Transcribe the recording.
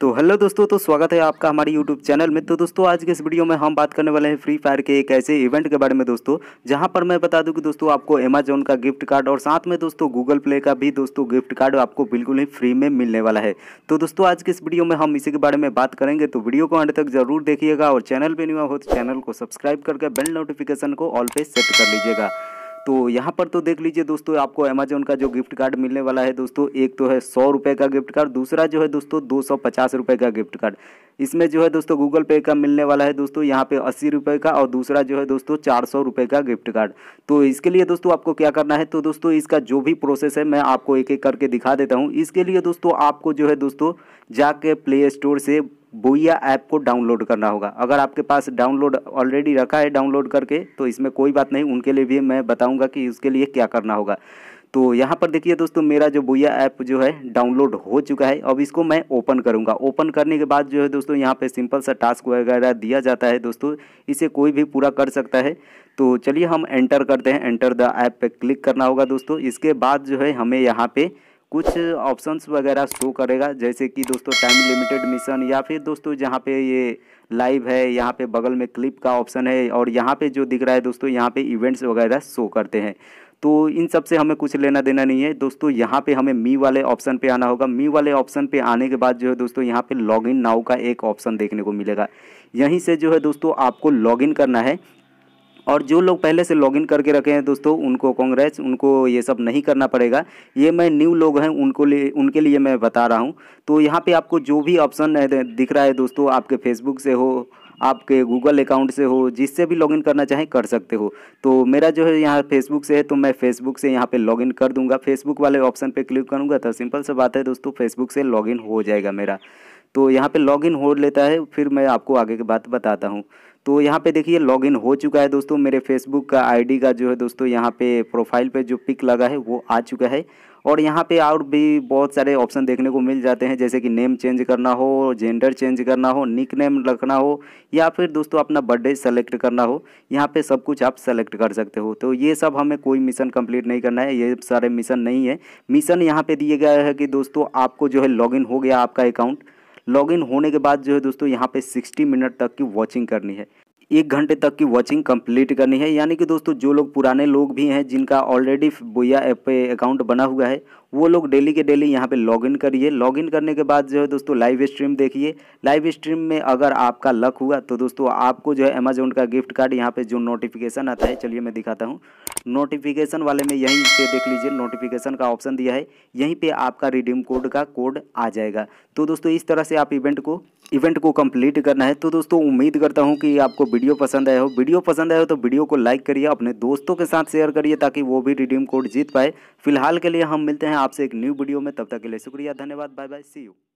तो हेलो दोस्तों तो स्वागत है आपका हमारे यूट्यूब चैनल में तो दोस्तों आज के इस वीडियो में हम बात करने वाले हैं फ्री फायर के एक ऐसे इवेंट के बारे में दोस्तों जहां पर मैं बता दूं कि दोस्तों आपको अमेजोन का गिफ्ट कार्ड और साथ में दोस्तों गूगल प्ले का भी दोस्तों गिफ्ट कार्ड आपको बिल्कुल ही फ्री में मिलने वाला है तो दोस्तों आज के इस वीडियो में हम इसी के बारे में बात करेंगे तो वीडियो को अंत तक जरूर देखिएगा और चैनल पर न्यू हो तो चैनल को सब्सक्राइब करके बेल नोटिफिकेशन को ऑल पे सेट कर लीजिएगा तो यहाँ पर तो देख लीजिए दोस्तों आपको अमेजोन का जो गिफ्ट कार्ड मिलने वाला है दोस्तों एक तो है सौ रुपये का गिफ्ट कार्ड दूसरा जो है दोस्तों दो सौ पचास रुपये का गिफ्ट कार्ड इसमें जो है दोस्तों गूगल पे का मिलने वाला है दोस्तों यहाँ पे अस्सी रुपये का और दूसरा जो है दोस्तों चार सौ रुपये का गिफ्ट कार्ड तो इसके लिए दोस्तों आपको क्या करना है तो दोस्तों इसका जो भी प्रोसेस है मैं आपको एक एक करके दिखा देता हूँ इसके लिए दोस्तों आपको जो है दोस्तों जाके प्ले स्टोर से बोइया ऐप को डाउनलोड करना होगा अगर आपके पास डाउनलोड ऑलरेडी रखा है डाउनलोड करके तो इसमें कोई बात नहीं उनके लिए भी मैं बताऊंगा कि उसके लिए क्या करना होगा तो यहाँ पर देखिए दोस्तों मेरा जो बोया ऐप जो है डाउनलोड हो चुका है अब इसको मैं ओपन करूँगा ओपन करने के बाद जो है दोस्तों यहाँ पर सिंपल सा टास्क वगैरह दिया जाता है दोस्तों इसे कोई भी पूरा कर सकता है तो चलिए हम एंटर करते हैं एंटर द ऐप पर क्लिक करना होगा दोस्तों इसके बाद जो है हमें यहाँ पर कुछ ऑप्शंस वगैरह शो करेगा जैसे कि दोस्तों टाइम लिमिटेड मिशन या फिर दोस्तों जहाँ पे ये लाइव है यहाँ पे बगल में क्लिप का ऑप्शन है और यहाँ पे जो दिख रहा है दोस्तों यहाँ पे इवेंट्स वगैरह शो करते हैं तो इन सब से हमें कुछ लेना देना नहीं है दोस्तों यहाँ पे हमें मी वाले ऑप्शन पे आना होगा मी वाले ऑप्शन पे आने के बाद जो है दोस्तों यहाँ पे लॉगिन नाउ का एक ऑप्शन देखने को मिलेगा यहीं से जो है दोस्तों आपको लॉगिन करना है और जो लोग पहले से लॉगिन करके रखे हैं दोस्तों उनको कांग्रेस उनको ये सब नहीं करना पड़ेगा ये मैं न्यू लोग हैं उनको लिए उनके लिए मैं बता रहा हूँ तो यहाँ पर आपको जो भी ऑप्शन दिख रहा है दोस्तों आपके फेसबुक से हो आपके गूगल अकाउंट से हो जिससे भी लॉगिन करना चाहें कर सकते हो तो मेरा जो है यहाँ फेसबुक से है तो मैं फेसबुक से यहाँ पे लॉगिन कर दूंगा फेसबुक वाले ऑप्शन पे क्लिक करूँगा तो सिंपल सा बात है दोस्तों फेसबुक से लॉगिन हो जाएगा मेरा तो यहाँ पे लॉगिन हो लेता है फिर मैं आपको आगे की बात बताता हूँ तो यहाँ पे देखिए लॉगिन हो चुका है दोस्तों मेरे फेसबुक का आईडी का जो है दोस्तों यहाँ पे प्रोफाइल पे जो पिक लगा है वो आ चुका है और यहाँ पे और भी बहुत सारे ऑप्शन देखने को मिल जाते हैं जैसे कि नेम चेंज करना हो जेंडर चेंज करना हो निक नेम रखना हो या फिर दोस्तों अपना बर्थडे सेलेक्ट करना हो यहाँ पे सब कुछ आप सेलेक्ट कर सकते हो तो ये सब हमें कोई मिशन कंप्लीट नहीं करना है ये सारे मिशन नहीं है मिशन यहाँ पे दिए गए है कि दोस्तों आपको जो है लॉग हो गया आपका अकाउंट लॉगिन होने के बाद जो है दोस्तों यहाँ पे 60 मिनट तक की वॉचिंग करनी है एक घंटे तक की वॉचिंग कंप्लीट करनी है यानी कि दोस्तों जो लोग पुराने लोग भी हैं जिनका ऑलरेडी बोया ऐप पे अकाउंट बना हुआ है वो लोग डेली के डेली यहाँ पे लॉगिन करिए लॉगिन करने के बाद जो है दोस्तों लाइव स्ट्रीम देखिए लाइव स्ट्रीम में अगर आपका लक हुआ तो दोस्तों आपको जो है अमेजोन का गिफ्ट कार्ड यहाँ पे जो नोटिफिकेशन आता है चलिए मैं दिखाता हूँ नोटिफिकेशन वाले में यहीं पे देख लीजिए नोटिफिकेशन का ऑप्शन दिया है यहीं पर आपका रिडीम कोड का कोड आ जाएगा तो दोस्तों इस तरह से आप इवेंट को इवेंट को कंप्लीट करना है तो दोस्तों उम्मीद करता हूँ कि आपको वीडियो पसंद आया हो वीडियो पसंद आया हो तो वीडियो को लाइक करिए अपने दोस्तों के साथ शेयर करिए ताकि वो भी रिडीम कोड जीत पाए फिलहाल के लिए हम मिलते हैं आपसे एक न्यू वीडियो में तब तक के लिए शुक्रिया धन्यवाद बाय बाय सी यू